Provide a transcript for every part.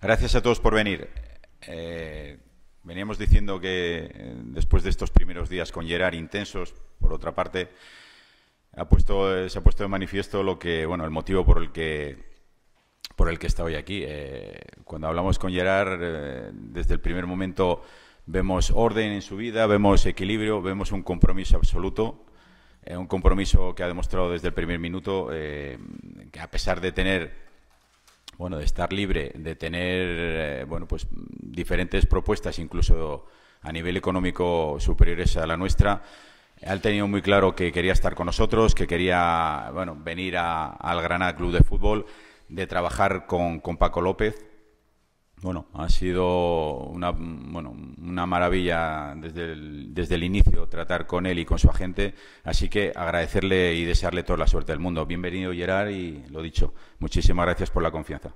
Gracias a todos por venir. Eh, veníamos diciendo que eh, después de estos primeros días con Gerard intensos, por otra parte, ha puesto, se ha puesto de manifiesto lo que, bueno, el motivo por el que por el que está hoy aquí. Eh, cuando hablamos con Gerard, desde el primer momento vemos orden en su vida, vemos equilibrio, vemos un compromiso absoluto, un compromiso que ha demostrado desde el primer minuto, que a pesar de tener bueno, de estar libre, de tener, eh, bueno, pues diferentes propuestas, incluso a nivel económico superiores a la nuestra, Él tenido muy claro que quería estar con nosotros, que quería, bueno, venir al Granada Club de Fútbol, de trabajar con Paco López, bueno, ha sido una, maravilla desde el, inicio tratar con él y con su agente, así que agradecerle y desearle toda la suerte del mundo. Bienvenido Gerard y lo dicho, muchísimas gracias por la confianza.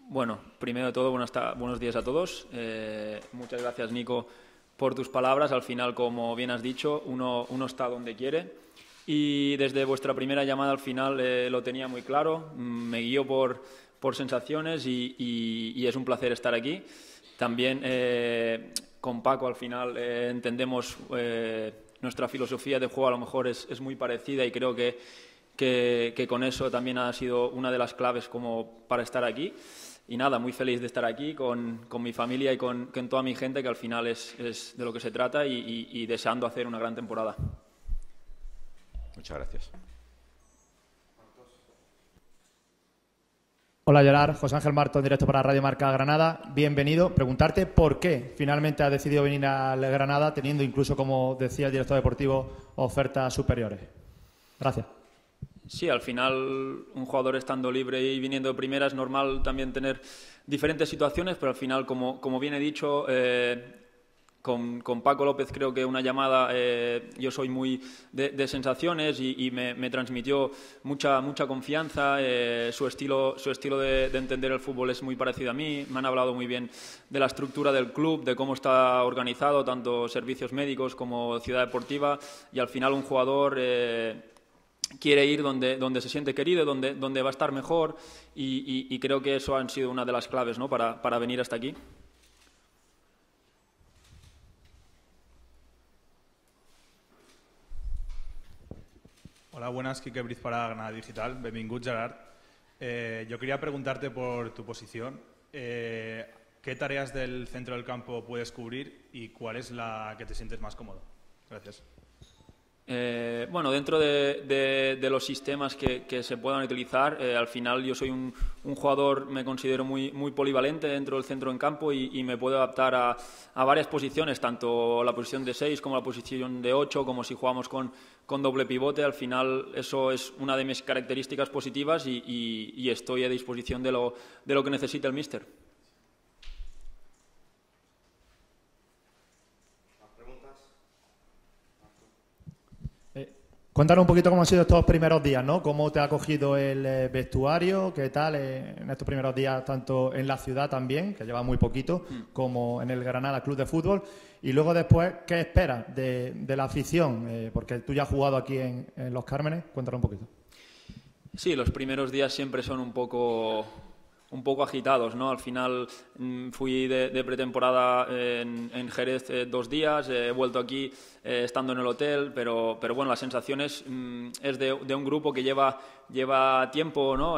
Bueno, primero de todo, buenos, días a todos. Eh, muchas gracias Nico por tus palabras. Al final, como bien has dicho, uno está donde quiere. Y desde vuestra primera llamada al final eh, lo tenía muy claro, mm, me guió por, por sensaciones y, es un placer estar aquí. También eh, con Paco al final eh, entendemos nuestra filosofía de juego, a lo mejor es, es muy parecida y creo que, que, con eso también ha sido una de las claves como para estar aquí. Y nada, muy feliz de estar aquí con, con mi familia y con, toda mi gente, que al final es, es de lo que se trata y deseando hacer una gran temporada. Muchas gracias. Hola, Yolar. José Ángel Martón, directo para Radio Marca Granada. Bienvenido. Preguntarte por qué finalmente ha decidido venir a Granada, teniendo incluso, como decía el director deportivo, ofertas superiores. Gracias. Sí, al final un jugador estando libre y viniendo de primera es normal también tener diferentes situaciones, pero al final, como, como bien he dicho, eh, con, Paco López creo que una llamada, eh, yo soy muy de, sensaciones y, me, transmitió mucha, confianza, eh, su estilo, de, entender el fútbol es muy parecido a mí, me han hablado muy bien de la estructura del club, de cómo está organizado tanto servicios médicos como ciudad deportiva y al final un jugador... Eh, quiere ir donde, se siente querido, donde, donde va a estar mejor y, creo que eso ha sido una de las claves para venir hasta aquí. Hola, buenas. Kike Briz para Granada Digital. Benvingut, Gerard. Eh, yo quería preguntarte por tu posición. Eh, ¿Qué tareas del centro del campo puedes cubrir y cuál es la que te sientes más cómodo? Gracias. Eh, bueno, dentro de, los sistemas que, se puedan utilizar, eh, al final yo soy un, jugador, me considero muy, polivalente dentro del centro en campo y, me puedo adaptar a, varias posiciones, tanto la posición de 6 como la posición de 8, como si jugamos con, doble pivote. Al final eso es una de mis características positivas y, estoy a disposición de lo, que necesite el míster. Cuéntanos un poquito cómo han sido estos primeros días, ¿no? ¿Cómo te ha cogido el eh, vestuario? ¿Qué tal eh, en estos primeros días, tanto en la ciudad también, que lleva muy poquito, mm. como en el Granada Club de Fútbol? Y luego después, ¿qué esperas de, la afición? Eh, porque tú ya has jugado aquí en, en Los Cármenes. Cuéntanos un poquito. Sí, los primeros días siempre son un poco un poco agitados, ¿no? Al final mm, fui de, pretemporada en, Jerez eh, dos días, eh, he vuelto aquí eh, estando en el hotel, pero, pero bueno, la sensaciones es mm, de, un grupo que lleva, lleva tiempo, ¿no?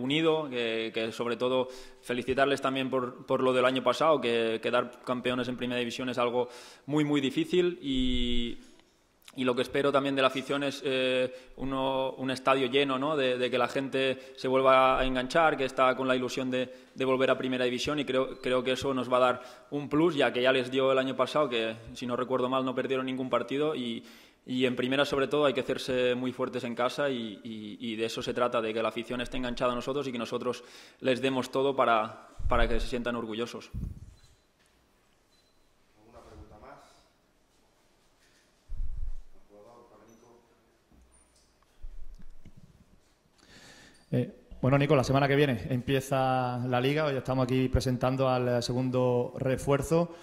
unido, que sobre todo felicitarles también por, por lo del año pasado, que quedar campeones en primera división es algo muy, muy difícil y y lo que espero también de la afición es eh, un estadio lleno, de, que la gente se vuelva a enganchar, que está con la ilusión de, volver a Primera División y creo, que eso nos va a dar un plus, ya que ya les dio el año pasado, que si no recuerdo mal no perdieron ningún partido y, en primera, sobre todo, hay que hacerse muy fuertes en casa y, de eso se trata, de que la afición esté enganchada a nosotros y que nosotros les demos todo para que se sientan orgullosos. Eh, bueno, Nico, la semana que viene empieza la liga. Hoy estamos aquí presentando al eh, segundo refuerzo.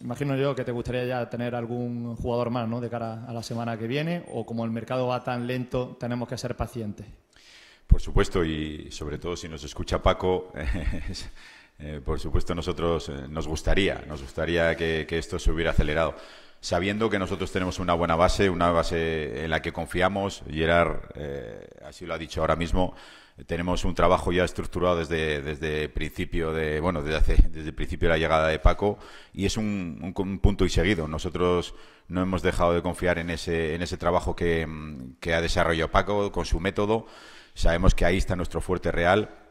Imagino yo que te gustaría ya tener algún jugador más ¿no? de cara a la semana que viene o como el mercado va tan lento tenemos que ser pacientes. Por supuesto, y sobre todo si nos escucha Paco, eh, por supuesto nosotros nos gustaría, nos gustaría que esto se hubiera acelerado sabiendo que nosotros tenemos una buena base, una base en la que confiamos. Gerard eh, así lo ha dicho ahora mismo. Tenemos un trabajo ya estructurado desde, desde principio de, bueno, desde, desde el principio de la llegada de Paco y es un, punto y seguido. Nosotros no hemos dejado de confiar en ese, en ese trabajo que, que ha desarrollado Paco con su método. Sabemos que ahí está nuestro fuerte real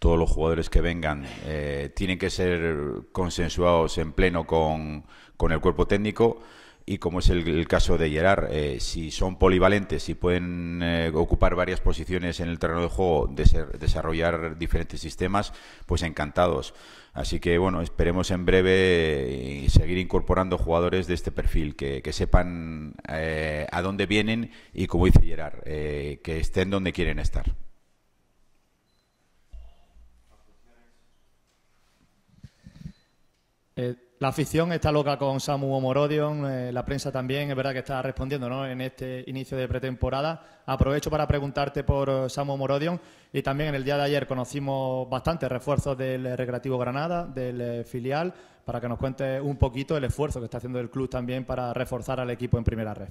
todos los jugadores que vengan eh, tienen que ser consensuados en pleno con, el cuerpo técnico y como es el, caso de Gerard, eh, si son polivalentes, si pueden eh, ocupar varias posiciones en el terreno de juego, desarrollar diferentes sistemas, pues encantados. Así que bueno, esperemos en breve seguir incorporando jugadores de este perfil, que, sepan a dónde vienen y, como dice Gerard, que estén donde quieren estar. Eh, la afición está loca con Samu Morodion, eh, la prensa también, es verdad que está respondiendo en este inicio de pretemporada. Aprovecho para preguntarte por eh, Samu Morodion y también en el día de ayer conocimos bastantes refuerzos del Recreativo Granada, del filial, para que nos cuentes un poquito el esfuerzo que está haciendo el club también para reforzar al equipo en primera red.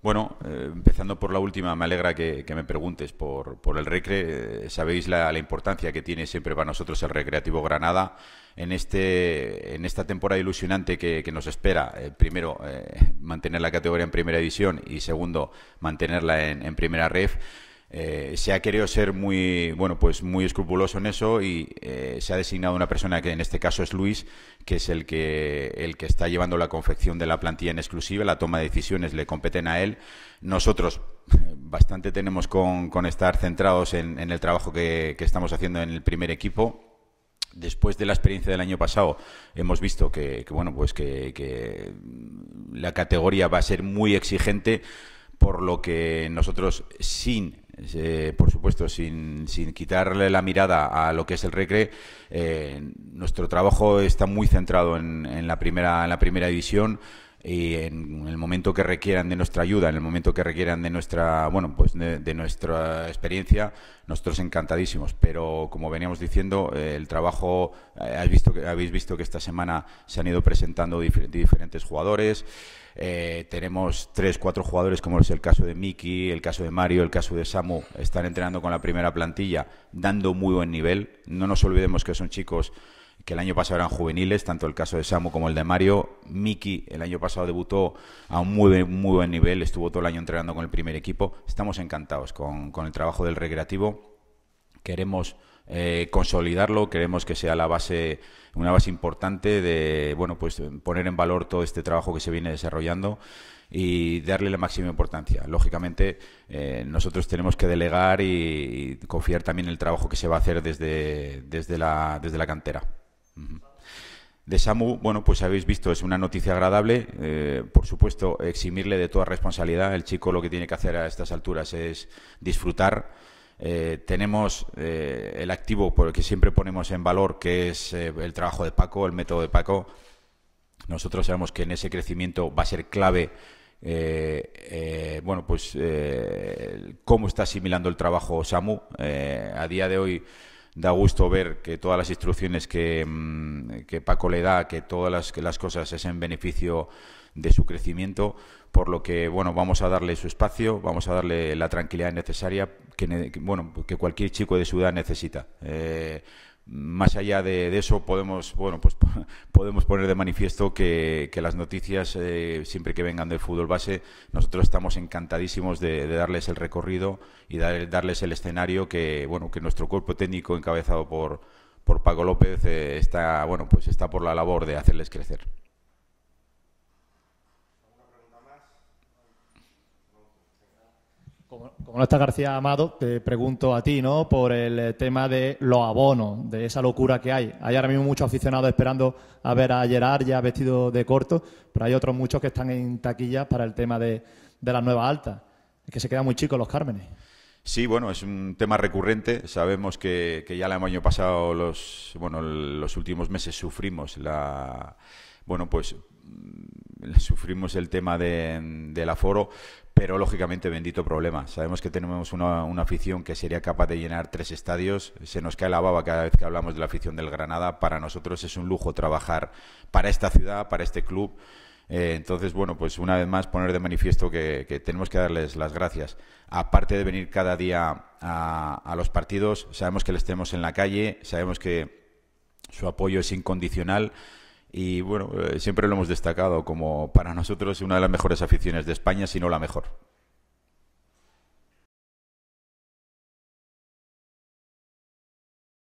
Bueno, eh, empezando por la última, me alegra que, me preguntes por, el Recre. Eh, sabéis la, importancia que tiene siempre para nosotros el Recreativo Granada en, este, en esta temporada ilusionante que, nos espera. Eh, primero, mantener la categoría en primera división y segundo, mantenerla en, primera ref. se ha querido ser muy bueno pues muy escrupuloso en eso y se ha designado una persona que en este caso es Luis que es el que, el que está llevando la confección de la plantilla en exclusiva, la toma de decisiones le competen a él. Nosotros bastante tenemos con, estar centrados en, el trabajo que, estamos haciendo en el primer equipo después de la experiencia del año pasado hemos visto que, bueno pues que, la categoría va a ser muy exigente por lo que nosotros sin eh, por supuesto, sin, quitarle la mirada a lo que es el Recre, eh, nuestro trabajo está muy centrado en, en, la, primera, en la primera división y en el momento que requieran de nuestra ayuda, en el momento que requieran de nuestra, bueno, pues de, nuestra experiencia, nosotros encantadísimos. Pero como veníamos diciendo, eh, el trabajo eh, habéis visto que habéis visto que esta semana se han ido presentando diferentes jugadores. Eh, tenemos tres, cuatro jugadores, como es el caso de Miki, el caso de Mario, el caso de Samu, están entrenando con la primera plantilla, dando muy buen nivel. No nos olvidemos que son chicos que el año pasado eran juveniles, tanto el caso de Samu como el de Mario. Miki el año pasado debutó a un muy, buen nivel, estuvo todo el año entrenando con el primer equipo. Estamos encantados con, el trabajo del recreativo. Queremos eh, consolidarlo, queremos que sea la base, una base importante de bueno, pues poner en valor todo este trabajo que se viene desarrollando y darle la máxima importancia. Lógicamente, eh, nosotros tenemos que delegar y, confiar también en el trabajo que se va a hacer desde, desde, desde la cantera. De Samu, bueno, pues habéis visto, es una noticia agradable. Eh, por supuesto, eximirle de toda responsabilidad. El chico lo que tiene que hacer a estas alturas es disfrutar. Eh, tenemos eh, el activo por el que siempre ponemos en valor, que es el trabajo de Paco, el método de Paco. Nosotros sabemos que en ese crecimiento va a ser clave bueno, pues cómo está asimilando el trabajo Samu. a día de hoy da gusto ver que todas las instrucciones mm, que, Paco le da, que todas las, que las cosas es en beneficio de su crecimiento, por lo que bueno, vamos a darle su espacio, vamos a darle la tranquilidad necesaria que, bueno, que cualquier chico de su edad necesita. Eh, más allá de, eso, podemos, bueno, pues, podemos poner de manifiesto que, las noticias, eh, siempre que vengan del fútbol base, nosotros estamos encantadísimos de, darles el recorrido y darles el escenario que, bueno, que nuestro cuerpo técnico, encabezado por, por Paco López, eh, está, bueno, pues está por la labor de hacerles crecer. Como, no está García Amado, te pregunto a ti, ¿no? Por el eh, tema de los abonos, de esa locura que hay. Hay ahora mismo muchos aficionados esperando a ver a Gerard ya vestido de corto, pero hay otros muchos que están en taquillas para el tema de, de las nuevas altas. Es que se quedan muy chicos los cármenes. Sí, bueno, es un tema recurrente. Sabemos que, que ya el año pasado, los, bueno, los últimos meses sufrimos la, bueno, pues sufrimos el tema de, del aforo, pero lógicamente bendito problema. Sabemos que tenemos una, afición que sería capaz de llenar tres estadios. Se nos cae la baba cada vez que hablamos de la afición del Granada. Para nosotros es un lujo trabajar para esta ciudad, para este club. Eh, entonces, bueno, pues una vez más poner de manifiesto que, tenemos que darles las gracias. Aparte de venir cada día a, a los partidos, sabemos que les tenemos en la calle, sabemos que su apoyo es incondicional. Y bueno, eh, siempre lo hemos destacado como para nosotros una de las mejores aficiones de España, si no la mejor.